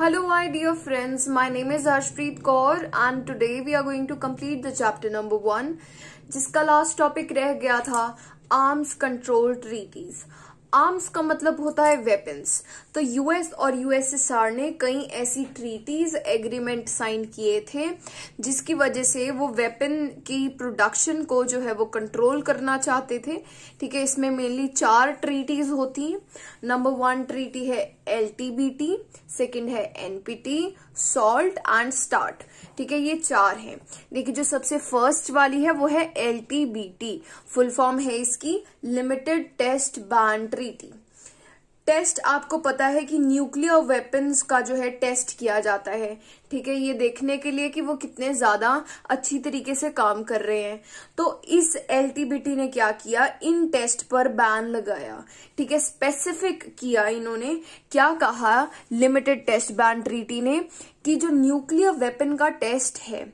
hello my dear friends my name is Harshpreet Kaur and today we are going to complete the chapter number one जिसका last topic रह गया था arms control treaties arms का मतलब होता है वेपन्स तो यूएस और यूएसएसआर ने कई ऐसी ट्रीटीज एग्रीमेंट साइन किए थे जिसकी वजह से वो वेपन की प्रोडक्शन को जो है वो कंट्रोल करना चाहते थे ठीक है इसमें मेनली चार ट्रीटीज होती हैं नंबर वन ट्रीटी है एल सेकेंड है एनपीटी सॉल्ट एंड स्टार्ट ठीक है ये चार है देखिए जो सबसे फर्स्ट वाली है वो है एल फुल फॉर्म है इसकी limited test ban treaty test आपको पता है कि न्यूक्लियर वेपन्स का जो है टेस्ट किया जाता है ठीक है ये देखने के लिए कि वो कितने ज्यादा अच्छी तरीके से काम कर रहे हैं तो इस एल ने क्या किया इन टेस्ट पर बैन लगाया ठीक है स्पेसिफिक किया इन्होंने क्या कहा लिमिटेड टेस्ट बैन ट्रीटी ने कि जो न्यूक्लियर वेपन का टेस्ट है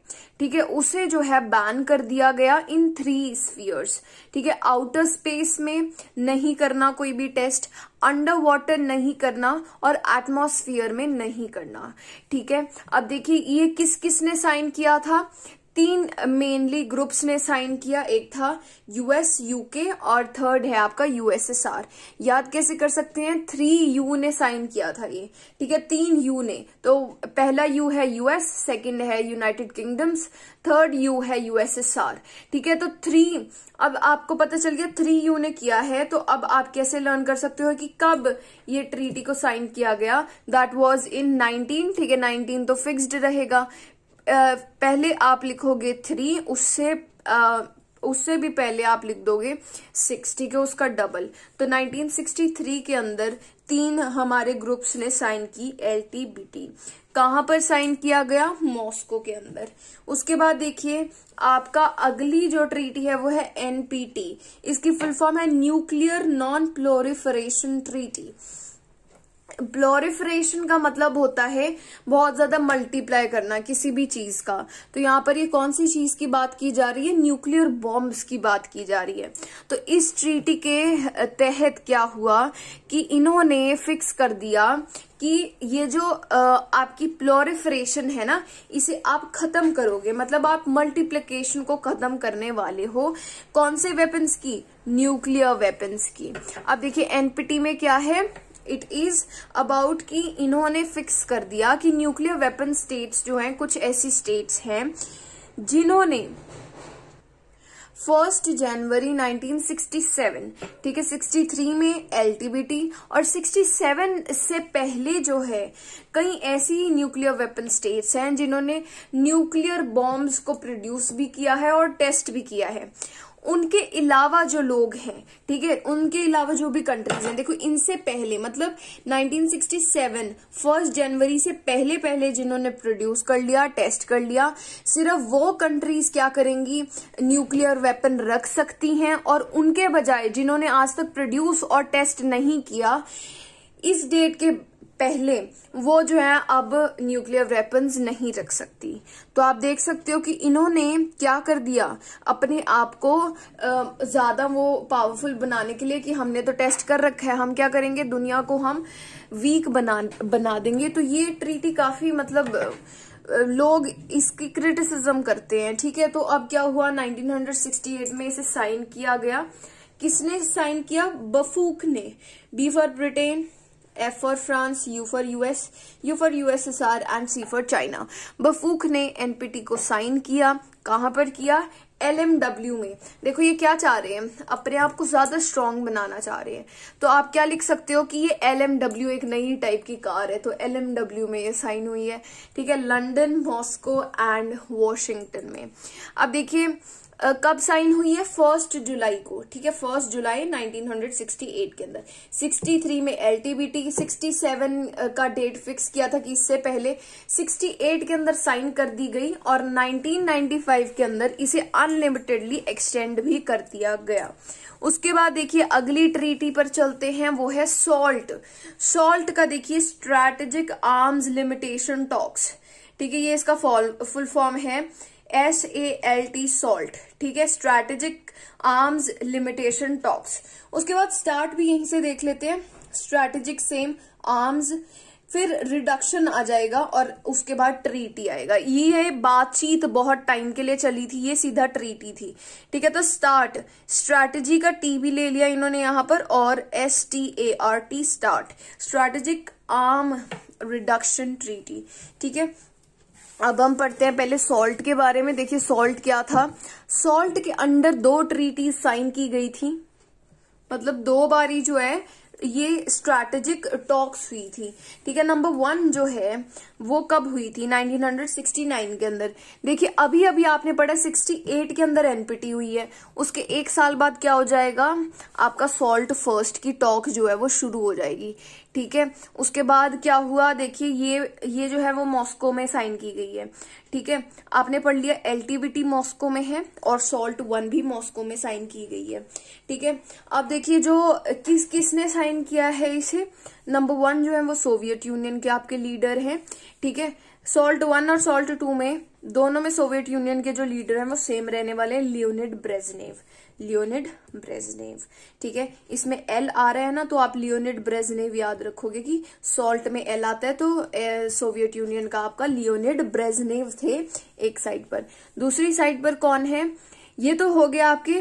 ठीक है उसे जो है बैन कर दिया गया इन थ्री स्फियर्स ठीक है आउटर स्पेस में नहीं करना कोई भी टेस्ट अंडर वाटर नहीं करना और एटमोस्फियर में नहीं करना ठीक है अब देखिए ये किस किस ने साइन किया था तीन मेनली ग्रुप्स ने साइन किया एक था यूएस यूके और थर्ड है आपका यूएसएसआर याद कैसे कर सकते हैं थ्री यू ने साइन किया था ये ठीक है तीन यू ने तो पहला यू है यूएस सेकंड है यूनाइटेड किंगडम्स थर्ड यू है यूएसएसआर ठीक है तो थ्री अब आपको पता चल गया थ्री यू ने किया है तो अब आप कैसे लर्न कर सकते हो कि कब ये ट्रीटी को साइन किया गया दैट वॉज इन नाइनटीन ठीक है नाइनटीन तो फिक्सड रहेगा पहले आप लिखोगे थ्री उससे उससे भी पहले आप लिख दोगे सिक्स के उसका डबल तो 1963 के अंदर तीन हमारे ग्रुप्स ने साइन की एल टी बी टी कहाँ पर साइन किया गया मॉस्को के अंदर उसके बाद देखिए आपका अगली जो ट्रीटी है वो है एनपीटी इसकी फुल फॉर्म है nuclear non proliferation treaty proliferation का मतलब होता है बहुत ज्यादा मल्टीप्लाई करना किसी भी चीज का तो यहाँ पर ये कौन सी चीज की बात की जा रही है न्यूक्लियर बॉम्ब्स की बात की जा रही है तो इस ट्रीटी के तहत क्या हुआ कि इन्होंने फिक्स कर दिया कि ये जो आपकी प्लोरिफरेशन है ना इसे आप खत्म करोगे मतलब आप मल्टीप्लिकेशन को खत्म करने वाले हो कौन से वेपन्स की न्यूक्लियर वेपन्स की अब देखिए एनपीटी में क्या है इट इज अबाउट कि इन्होंने फिक्स कर दिया कि न्यूक्लियर वेपन स्टेट्स जो हैं कुछ ऐसी स्टेट्स हैं जिन्होंने फर्स्ट जनवरी 1967 ठीक है 63 में एलटीबीटी और 67 से पहले जो है कई ऐसी न्यूक्लियर वेपन स्टेट्स हैं जिन्होंने न्यूक्लियर बॉम्ब्स को प्रोड्यूस भी किया है और टेस्ट भी किया है उनके अलावा जो लोग हैं ठीक है उनके अलावा जो भी कंट्रीज हैं देखो इनसे पहले मतलब 1967 फर्स्ट जनवरी से पहले पहले जिन्होंने प्रोड्यूस कर लिया टेस्ट कर लिया सिर्फ वो कंट्रीज क्या करेंगी न्यूक्लियर वेपन रख सकती हैं और उनके बजाय जिन्होंने आज तक प्रोड्यूस और टेस्ट नहीं किया इस डेट के पहले वो जो है अब न्यूक्लियर वेपन्स नहीं रख सकती तो आप देख सकते हो कि इन्होंने क्या कर दिया अपने आप को ज्यादा वो पावरफुल बनाने के लिए कि हमने तो टेस्ट कर रखा है हम क्या करेंगे दुनिया को हम वीक बना बना देंगे तो ये ट्रीटी काफी मतलब लोग इसकी क्रिटिसिज्म करते हैं ठीक है तो अब क्या हुआ 1968 में इसे साइन किया गया किसने साइन किया बफूक ने B for Britain F for France U for US U for USSR and C for China बफूक ने एनपीटी को साइन किया कहां पर किया एल में देखो ये क्या चाह रहे हैं अपने आप को ज्यादा स्ट्रांग बनाना चाह रहे हैं तो आप क्या लिख सकते हो कि ये एल एक नई टाइप की कार है तो एल में ये साइन हुई है ठीक है लंदन मॉस्को एंड वॉशिंगटन में अब देखिए कब साइन हुई है फर्स्ट जुलाई को ठीक है फर्स्ट जुलाई 1968 के अंदर 63 में एलटीबीटी 67 का डेट फिक्स किया था कि इससे पहले 68 के अंदर साइन कर दी गई और 1995 के अंदर इसे अनलिमिटेडली एक्सटेंड भी कर दिया गया उसके बाद देखिए अगली ट्रीटी पर चलते हैं वो है सॉल्ट सॉल्ट का देखिए स्ट्रैटेजिक आर्म्स लिमिटेशन टॉक्स ठीक है ये इसका फुल फॉर्म है S A L T SALT ठीक है स्ट्रैटेजिक आर्म्स लिमिटेशन टॉक्स उसके बाद स्टार्ट भी यहीं से देख लेते हैं स्ट्रैटेजिक सेम आर्म्स फिर रिडक्शन आ जाएगा और उसके बाद ट्रीटी आएगा ये बातचीत बहुत टाइम के लिए चली थी ये सीधा ट्रीटी थी ठीक है तो स्टार्ट स्ट्रैटेजी का टी भी ले लिया इन्होंने यहां पर और S T A R T START strategic arm reduction treaty ठीक है अब हम पढ़ते हैं पहले सॉल्ट के बारे में देखिए सॉल्ट क्या था सॉल्ट के अंडर दो ट्रीटी साइन की गई थी मतलब दो बारी जो है ये स्ट्रैटेजिक टॉक्स हुई थी ठीक है नंबर वन जो है वो कब हुई थी 1969 के अंदर देखिए अभी अभी आपने पढ़ा 68 के अंदर एनपीटी हुई है उसके एक साल बाद क्या हो जाएगा आपका सॉल्ट फर्स्ट की टॉक जो है वो शुरू हो जाएगी ठीक है उसके बाद क्या हुआ देखिए ये ये जो है वो मॉस्को में साइन की गई है ठीक है आपने पढ़ लिया एलटीबीटी मॉस्को में है और सॉल्ट वन भी मॉस्को में साइन की गई है ठीक है अब देखिए जो किस किसने साइन किया है इसे नंबर वन जो है वो सोवियत यूनियन के आपके लीडर हैं ठीक है सॉल्ट वन और सॉल्ट टू में दोनों में सोवियत यूनियन के जो लीडर हैं वो सेम रहने वाले हैं लियोनिड ब्रेजनेव लियोनिड ब्रेजनेव ठीक है इसमें एल आ रहा है ना तो आप लियोनिड ब्रेजनेव याद रखोगे कि सॉल्ट में एल आता है तो सोवियत यूनियन का आपका लियोनिड ब्रेजनेव थे एक साइड पर दूसरी साइड पर कौन है ये तो हो गया आपके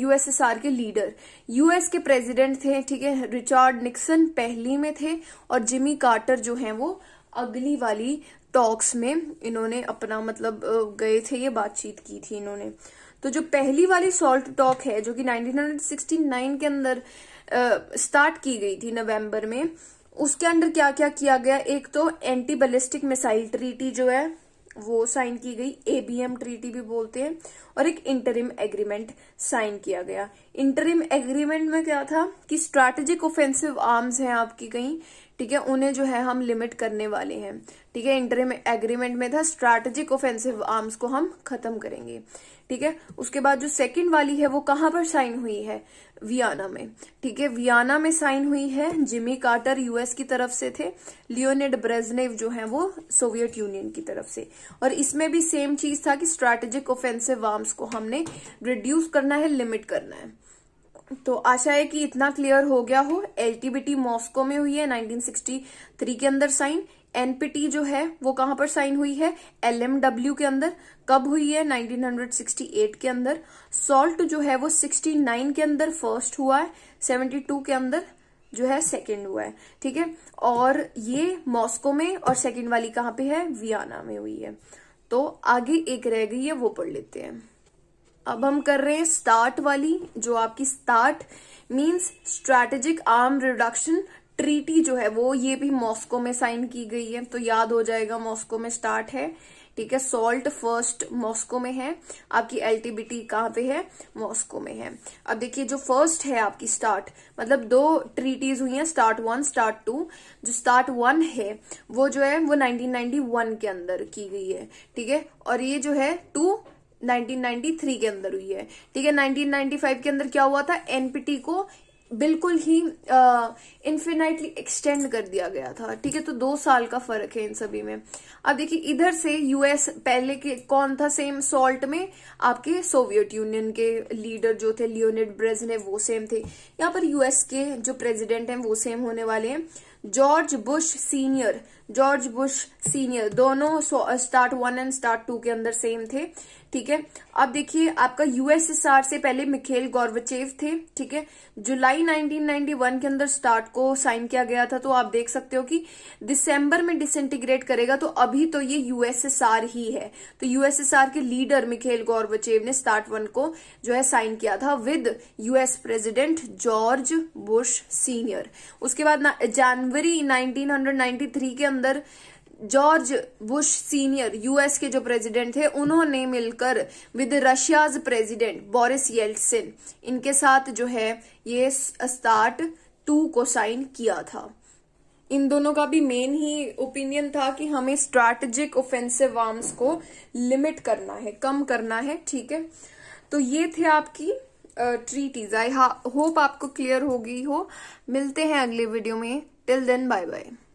यूएसएसआर के लीडर यूएस के प्रेसिडेंट थे ठीक है रिचार्ड निक्सन पहली में थे और जिमी कार्टर जो हैं वो अगली वाली टॉक्स में इन्होंने अपना मतलब गए थे ये बातचीत की थी इन्होंने तो जो पहली वाली सॉल्ट टॉक है जो कि 1969 के अंदर स्टार्ट की गई थी नवंबर में उसके अंदर क्या क्या किया गया एक तो एंटी बैलिस्टिक मिसाइल ट्रीटी जो है वो साइन की गई एबीएम ट्रीटी भी बोलते हैं और एक इंटरिम एग्रीमेंट साइन किया गया इंटरिम एग्रीमेंट में क्या था कि स्ट्रैटेजिक ऑफेंसिव आर्म्स हैं आपकी कहीं ठीक है उन्हें जो है हम लिमिट करने वाले हैं ठीक है इंटर एग्रीमेंट में था स्ट्रैटेजिक ऑफेंसिव आर्म्स को हम खत्म करेंगे ठीक है उसके बाद जो सेकंड वाली है वो कहां पर साइन हुई है वियाना में ठीक है वियाना में साइन हुई है जिमी कार्टर यूएस की तरफ से थे लियोनेड ब्रेजनेव जो है वो सोवियत यूनियन की तरफ से और इसमें भी सेम चीज था कि स्ट्रैटेजिक ऑफेंसिव आर्म्स को हमने रिड्यूस करना है लिमिट करना है तो आशा है कि इतना क्लियर हो गया हो एलटीबीटी मॉस्को में हुई है 1963 के अंदर साइन एनपीटी जो है वो कहां पर साइन हुई है एलएमडब्ल्यू के अंदर कब हुई है 1968 के अंदर सॉल्ट जो है वो 69 के अंदर फर्स्ट हुआ है 72 के अंदर जो है सेकंड हुआ है ठीक है और ये मॉस्को में और सेकंड वाली कहां पे है वियाना में हुई है तो आगे एक रह गई है वो पढ़ लेते हैं अब हम कर रहे हैं स्टार्ट वाली जो आपकी START means strategic arm reduction treaty जो है वो ये भी मॉस्को में साइन की गई है तो याद हो जाएगा मॉस्को में स्टार्ट है ठीक है सॉल्ट फर्स्ट मॉस्को में है आपकी एलटीबीटी कहाँ पे है मॉस्को में है अब देखिए जो फर्स्ट है आपकी स्टार्ट मतलब दो ट्रीटीज हुई हैं स्टार्ट वन स्टार्ट टू जो स्टार्ट वन है वो जो है वो 1991 के अंदर की गई है ठीक है और ये जो है टू 1993 के अंदर हुई है ठीक है 1995 के अंदर क्या हुआ था एनपीटी को बिल्कुल ही इन्फिनाइटली एक्सटेंड कर दिया गया था ठीक है तो दो साल का फर्क है इन सभी में अब देखिए इधर से यूएस पहले के कौन था सेम सॉल्ट में आपके सोवियत यूनियन के लीडर जो थे लियोनिड ने वो सेम थे यहाँ पर यूएस के जो प्रेसिडेंट हैं वो सेम होने वाले हैं George Bush senior George Bush senior दोनों START one and START two के अंदर सेम थे ठीक है अब देखिए आपका यूएसएसआर से पहले मिखेल गौरवचेव थे ठीक है जुलाई 1991 के अंदर स्टार्ट को साइन किया गया था तो आप देख सकते हो कि दिसंबर में डिसइंटीग्रेट करेगा तो अभी तो ये यूएसएसआर ही है तो यूएसएसआर के लीडर मिखेल गौरवचेव ने स्टार्ट वन को जो है साइन किया था with US president George Bush senior उसके बाद जनवरी नाइनटीन के अंदर अंदर जॉर्ज बुश सीनियर यूएस के जो प्रेसिडेंट थे उन्होंने मिलकर with Russia's president Boris Yeltsin इनके साथ जो है ये स्टार्ट टू को साइन किया था इन दोनों का भी मेन ही ओपिनियन था कि हमें स्ट्रैटेजिक ऑफेंसिव आर्म्स को लिमिट करना है कम करना है ठीक है तो ये थे आपकी ट्रीटीज आई होप आपको क्लियर हो गई हो मिलते हैं अगले वीडियो में टिल देन बाय बाय